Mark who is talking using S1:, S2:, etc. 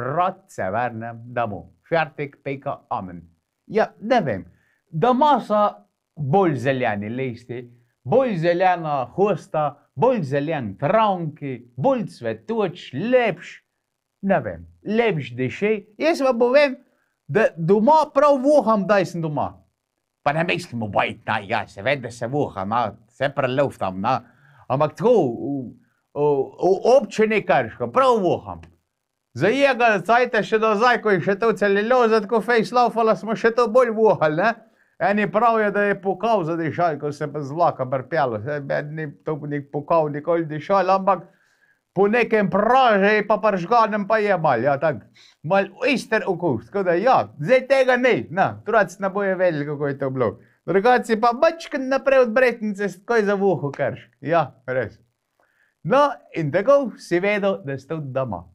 S1: rad se vrnem domov, fertik, pejka, amen. Ja, ne vem, doma so bolj zeleni listi, bolj zelena hosta, bolj zelen travniki, bolj cvetoč, lepš, ne vem, lepš dešej. Jaz vam povem, da doma prav voham, da sem doma.
S2: Pa ne mislim, boj, na, ja, se ve, da se voha, na, se prelev tam, na. ampak tako, v, v, v, v občini kar, prav voham zajegali,
S1: cajte še do zdaj, ko je še to celilo, zato fejslaufala smo še to bolj vohali, ne? Eni pravijo, da je pokal za dišal, ko se pa zlaka brpjalo, ni to nik pokal, nikoli dišal, ampak po nekem praže pa pržganem pa je mal, ja, tak, mal ister okus, tako da ja, zdaj tega ne, na, trojc ne boje vedeli, kako je to bilo. Drugac je pa bačken naprej od bretnice, tako je za vuhu krš, ja, res. No, in tako si vedel, da ste tudi doma.